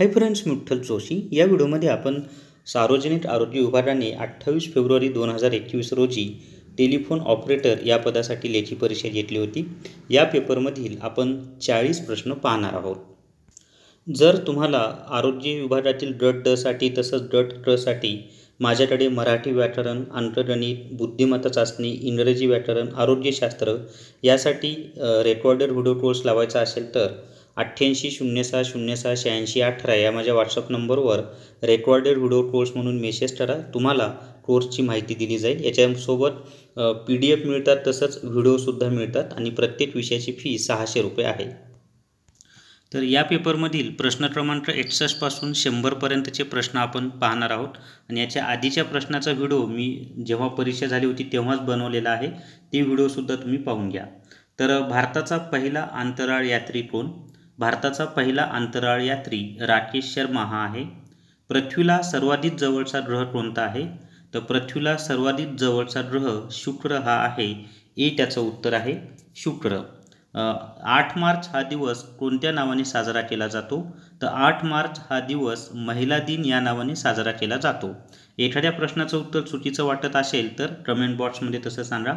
hi friends मुठ्ठल Joshi या व्हिडिओमध्ये आपण सार्वजनिक आरोग्य विभागाने अठ्ठावीस फेब्रुवारी दोन हजार एकवीस रोजी टेलिफोन ऑपरेटर या पदासाठी लेखी परीक्षा घेतली होती या पेपरमधील आपण चाळीस प्रश्न पाहणार आहोत जर तुम्हाला आरोग्य विभागातील डट डसाठी तसंच डट ट्रसाठी माझ्याकडे मराठी व्याकरण अंतर्गणित बुद्धिमत्ता चाचणी इंग्रजी व्याकरण आरोग्यशास्त्र यासाठी रेकॉर्डेड व्हिडिओ कोर्स लावायचा असेल तर अठ्ठ्याऐंशी शून्य सहा शून्य सहा शहाऐंशी अठरा या माझ्या व्हॉट्सअप नंबरवर रेकॉर्डेड व्हिडिओ कोर्स म्हणून मेसेज करा तुम्हाला कोर्सची माहिती दिली जाईल याच्यासोबत पी डी एफ मिळतात तसंच व्हिडिओसुद्धा मिळतात आणि प्रत्येक विषयाची फी सहाशे रुपये आहे तर या पेपरमधील प्रश्न क्रमांक एकसष्टपासून शंभरपर्यंतचे प्रश्न आपण पाहणार आहोत आणि याच्या आधीच्या प्रश्नाचा व्हिडिओ मी जेव्हा परीक्षा झाली होती तेव्हाच बनवलेला आहे ते व्हिडिओसुद्धा तुम्ही पाहून घ्या तर भारताचा पहिला अंतराळ यात्री कोण भारताचा पहिला अंतराळ यात्री राकेश शर्मा हा आहे पृथ्वीला सर्वाधिक जवळचा ग्रह कोणता आहे तर पृथ्वीला सर्वाधिक जवळचा ग्रह शुक्र हा आहे ए त्याचं उत्तर आहे शुक्र आठ मार्च हा दिवस कोणत्या नावाने साजरा केला जातो तर आठ मार्च हा दिवस महिला दिन या नावाने साजरा केला जातो एखाद्या प्रश्नाचं उत्तर चुकीचं वाटत असेल तर कमेंट बॉक्समध्ये तसं सांगा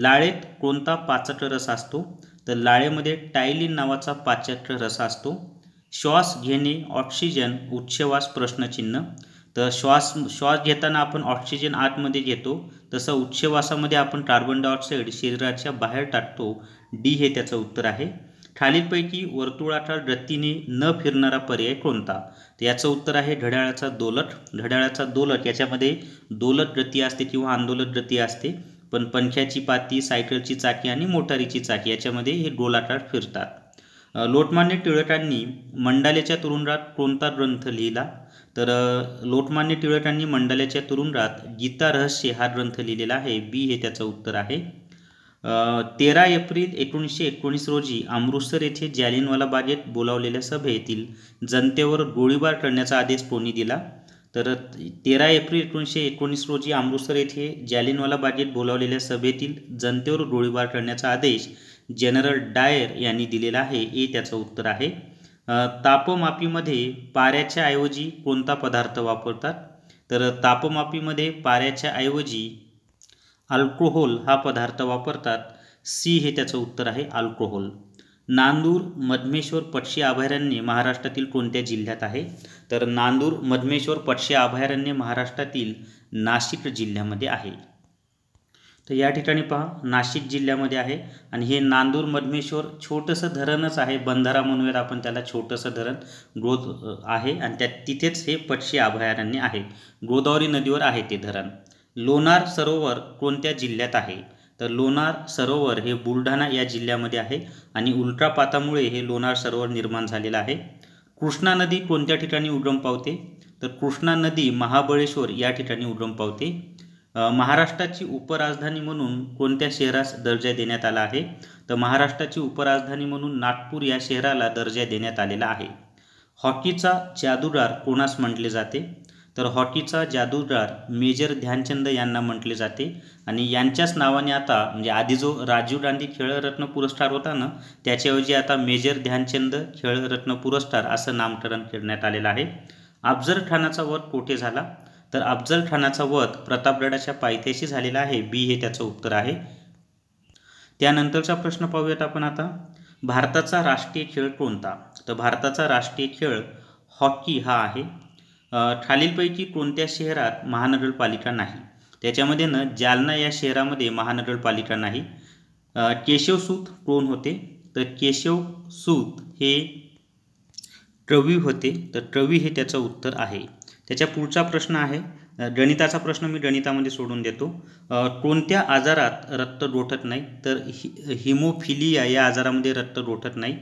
लाळेत कोणता पाचट रस असतो तर लाळेमध्ये टायलिन नावाचा पाचक रसा असतो श्वास घेणे ऑक्सिजन उच्छवास प्रश्नचिन्ह तर श्वास श्वास घेताना आपण ऑक्सिजन आतमध्ये घेतो तसं उच्छवासामध्ये आपण कार्बन डायऑक्साईड शरीराच्या बाहेर टाकतो डी हे त्याचं उत्तर आहे खालीलपैकी वर्तुळाकार गतीने न फिरणारा पर्याय कोणता तर याचं उत्तर आहे घड्याळाचा दोलट घड्याळाचा दोलट याच्यामध्ये दोलट गती असते किंवा आंदोलक गती असते पण पंख्याची पाती सायकलची चाकी आणि मोटारीची चाकी याच्यामध्ये हे गोलाकार फिरतात लोटमान्य टिळकांनी मंडाल्याच्या तुरुंगात कोणता ग्रंथ लिहिला तर लोटमान्य टिळकांनी मंडाल्याच्या तुरुंगात गीता रहस्य हा ग्रंथ लिहिलेला आहे बी हे त्याचं उत्तर आहे तेरा एप्रिल एकोणीसशे एकोणीस रोजी अमृतसर येथे जॅलिनवाला बागेत बोलावलेल्या सभेतील जनतेवर गोळीबार करण्याचा आदेश कोणी दिला तर तेरा एप्रिल एकोणीसशे एकोणीस रोजी अमृतसर येथे जालिनवाला बागेत बोलावलेल्या सभेतील जनतेवर गोळीबार करण्याचा आदेश जनरल डायर यांनी दिलेला आहे हे त्याचं उत्तर आहे तापमापीमध्ये पाऱ्याच्या ऐवजी कोणता पदार्थ वापरतात तर तापमापीमध्ये पाऱ्याच्या ऐवजी अल्कोहोल हा पदार्थ वापरतात सी हे त्याचं उत्तर आहे अल्कोहोल नांदूर मधमेश्वर पक्षी अभयारण्य महाराष्ट्रातील कोणत्या जिल्ह्यात आहे तर नांदूर मधमेश्वर पक्षी अभयारण्य महाराष्ट्रातील नाशिक जिल्ह्यामध्ये आहे तर या ठिकाणी पहा नाशिक जिल्ह्यामध्ये आहे आणि हे नांदूर मधमेश्वर छोटंसं धरणच आहे बंधारा म्हणूयात आपण त्याला छोटंसं धरण गोद आहे आणि त्या तिथेच हे पक्षी अभयारण्य आहे गोदावरी नदीवर आहे ते धरण लोणार सरोवर कोणत्या जिल्ह्यात आहे तर लोणार सरोवर हे बुलढाणा या जिल्ह्यामध्ये आहे आणि उल्ट्रापातामुळे हे लोणार सरोवर निर्माण झालेलं आहे कृष्णा नदी कोणत्या ठिकाणी उगम पावते तर कृष्णा नदी महाबळेश्वर या ठिकाणी उगम पावते महाराष्ट्राची उपराजधानी म्हणून कोणत्या शहरास दर्जा देण्यात आला आहे तर महाराष्ट्राची उपराजधानी म्हणून नागपूर या शहराला दर्जा देण्यात आलेला आहे हॉकीचा जादूगार कोणास म्हटले जाते तर हॉकीचा जादूगार मेजर ध्यानचंद यांना म्हटले जाते आणि यांच्याच नावाने आता म्हणजे आधी जो राजीव गांधी खेळरत्न पुरस्कार होता ना त्याच्याऐवजी आता मेजर ध्यानचंद खेळरत्न पुरस्कार असं नामकरण करण्यात आलेलं आहे अफजल खानाचा वध कोठे झाला तर अफजल खानाचा वध प्रतापगडाच्या पायथ्याशी झालेला आहे बी हे त्याचं उत्तर आहे त्यानंतरचा प्रश्न पाहूयात आपण आता भारताचा राष्ट्रीय खेळ कोणता तर भारताचा राष्ट्रीय खेळ हॉकी हा आहे खालीलपैकी कोणत्या शहरात महानगरपालिका नाही त्याच्यामध्ये ना जालना या शहरामध्ये महानगरपालिका नाही केशवसूत कोण होते तर केशवसूत हे ट्रवी होते तर ट्रवी हे त्याचं उत्तर आहे त्याच्या पुढचा प्रश्न आहे गणिताचा प्रश्न मी गणितामध्ये सोडून देतो कोणत्या आजारात रक्त गोठत नाही तर हि हिमोफिलिया या आजारामध्ये रक्त गोठत नाही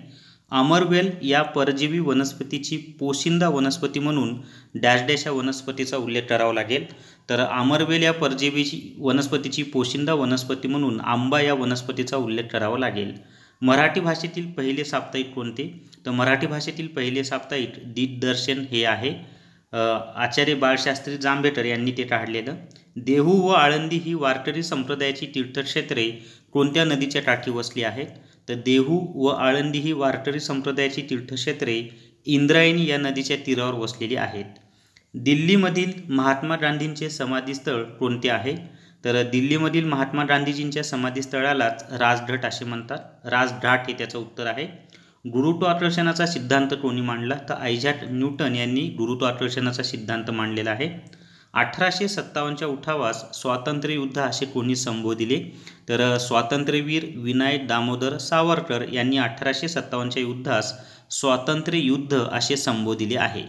आमरवेल या परजीवी वनस्पतीची पोशिंदा वनस्पती म्हणून डॅश डॅश या वनस्पतीचा उल्लेख करावा लागेल तर आमरवेल या परजीवीची वनस्पतीची पोशिंदा वनस्पती म्हणून आंबा या वनस्पतीचा उल्लेख करावा लागेल मराठी भाषेतील पहिले साप्ताहिक कोणते तर मराठी भाषेतील पहिले साप्ताहिक दिग्दर्शन हे आहे आचार्य बाळशास्त्री जांभेकर यांनी ते काढलेलं देहू व आळंदी ही वारकरी संप्रदायाची तीर्थक्षेत्रे कोणत्या नदीच्या काठी वसली आहेत तर देहू व आळंदी ही वारकरी संप्रदायाची तीर्थक्षेत्रे इंद्रायणी या नदीच्या तीरावर वसलेली आहेत दिल्लीमधील महात्मा गांधींचे समाधीस्थळ कोणते आहे तर दिल्लीमधील महात्मा गांधीजींच्या समाधीस्थळालाच राजघाट असे म्हणतात राजघाट हे त्याचं उत्तर आहे गुरुत्वाकर्षणाचा सिद्धांत कोणी मांडला तर आयझॅक न्यूटन यांनी गुरुत्वाकर्षणाचा सिद्धांत मांडलेला आहे अठराशे सत्तावन्नच्या उठावास स्वातंत्र्य युद्ध असे कोणी संबोधिले तर स्वातंत्र्यवीर विनायक दामोदर सावरकर यांनी अठराशे सत्तावन्नच्या युद्धास स्वातंत्र्य युद्ध असे संबोधिले आहे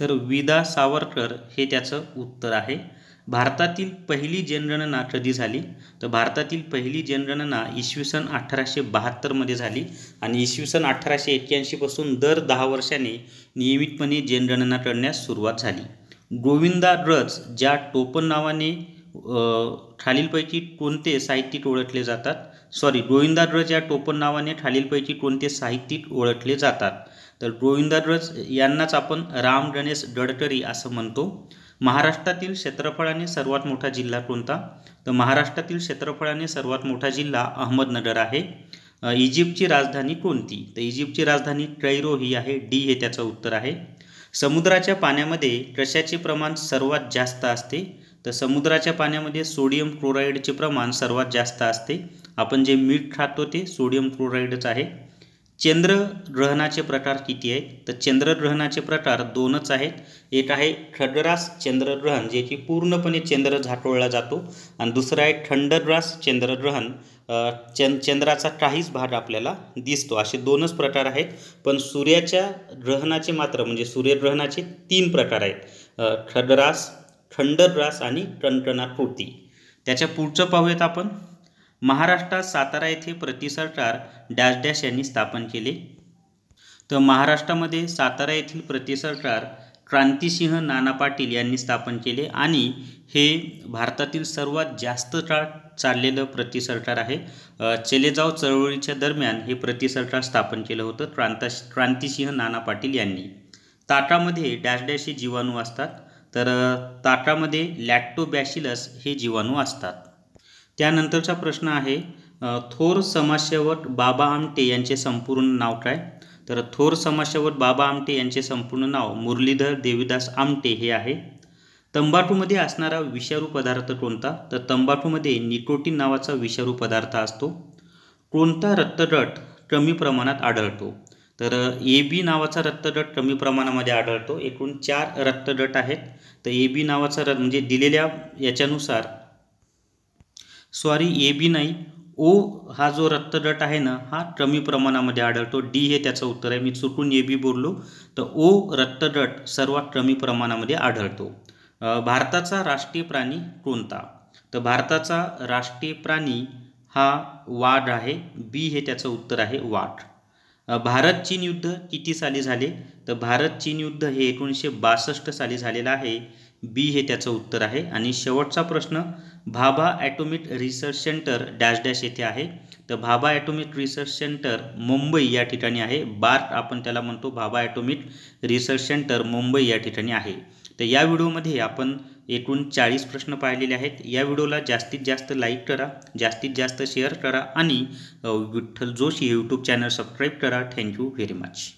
तर विदा सावरकर हे त्याचं उत्तर आहे भारतातील पहिली जनगणना कधी झाली तर भारतातील पहिली जनगणना इसवी सन अठराशे बहात्तरमध्ये झाली आणि इसवी सन अठराशे एक्क्याऐंशीपासून दर दहा वर्षाने नियमितपणे जनगणना करण्यास सुरुवात झाली गोविंदाग्रज ज्या नावाने खालीलपैकी कोणते साहित्यिक ओळखले जातात सॉरी गोविंदाग्रज या नावाने खालीलपैकी कोणते साहित्यिक ओळखले जातात तर गोविंदाग्रज यांनाच आपण राम गणेश गडकरी असं म्हणतो महाराष्ट्रातील क्षेत्रफळाने सर्वात मोठा जिल्हा कोणता तर महाराष्ट्रातील क्षेत्रफळाने सर्वात मोठा जिल्हा अहमदनगर आहे इजिप्तची राजधानी कोणती तर इजिप्तची राजधानी कैरो ही आहे डी हे त्याचं उत्तर आहे समुद्राच्या पाण्यामध्ये कशाचे प्रमाण सर्वात जास्त असते तर समुद्राच्या पाण्यामध्ये सोडियम क्लोराईडचे प्रमाण सर्वात जास्त असते आपण जे मीठ खातो ते सोडियम क्लोराईडच आहे चंद्रग्रहणाचे प्रकार किती आहेत तर चंद्रग्रहणाचे प्रकार दोनच आहेत एक आहे खडरास चंद्रग्रहण जे की पूर्णपणे चंद्र झाटोळला जातो आणि दुसरं आहे खंडररास चंद्रग्रहण चंद चंद्राचा काहीच भाग आपल्याला दिसतो असे दोनच प्रकार आहेत पण सूर्याच्या ग्रहणाचे मात्र म्हणजे सूर्यग्रहणाचे तीन प्रकार आहेत खडरास खंडररास आणि कणकणाकृती त्याच्या पुढचं पाहूयात आपण महाराष्ट्रात सातारा येथे प्रतिसरकार डॅश डॅश यांनी स्थापन केले तर महाराष्ट्रामध्ये सातारा येथील प्रतिसरकार क्रांतिसिंह नाना पाटील यांनी स्थापन केले आणि हे भारतातील सर्वात जास्त काळ चाललेलं प्रतिसरकार आहे चलेजाव चळवळीच्या दरम्यान हे प्रतिसरकार स्थापन केलं होतं क्रांता क्रांतिसिंह नाना पाटील यांनी ताटामध्ये डॅश डॅश हे जीवाणू असतात तर ताटामध्ये लॅक्टोबॅशिलस हे जीवाणू असतात त्यानंतरचा प्रश्न आहे थोर समाजसेवक बाबा आमटे यांचे संपूर्ण नाव काय तर थोर समाजसेवक बाबा आमटे यांचे संपूर्ण नाव मुरलीधर देवीदास आमटे हे आहे तंबाखूमध्ये असणारा विषारू पदार्थ कोणता तर तंबाखूमध्ये निकोटीन नावाचा विषारू पदार्थ असतो कोणता रक्तगट कमी प्रमाणात आढळतो तर ए बी नावाचा रक्तगट कमी प्रमाणामध्ये आढळतो एकूण चार रक्तगट आहेत तर ए बी नावाचा र म्हणजे दिलेल्या याच्यानुसार सॉरी ए बी नाही ओ हा जो रक्तदट आहे ना हा कमी प्रमाणामध्ये आढळतो डी हे त्याचं उत्तर आहे मी चुकून ए बी बोललो तर ओ रक्तदट सर्वात कमी प्रमाणामध्ये आढळतो भारताचा राष्ट्रीय प्राणी कोणता तर भारताचा राष्ट्रीय प्राणी हा वाघ आहे बी हे त्याचं उत्तर आहे वाघ भारत चीन युद्ध किती साली झाले तर भारत चीन युद्ध हे एकोणीसशे बासष्ट साली झालेलं आहे बी हे त्याचं उत्तर आहे आणि शेवटचा प्रश्न Bhabha atomic research centre dash dash येथे आहे तर Bhabha atomic research centre Mumbai या ठिकाणी आहे बार्ट आपण त्याला म्हणतो Bhabha atomic research centre Mumbai या ठिकाणी आहे तर या व्हिडिओमध्ये आपण एकूण चाळीस प्रश्न पाहिलेले आहेत या व्हिडिओला जास्तीत जास्त लाईक करा जास्तीत जास्त शेअर करा आणि Vitthal Joshi YouTube channel subscribe करा थँक्यू व्हेरी मच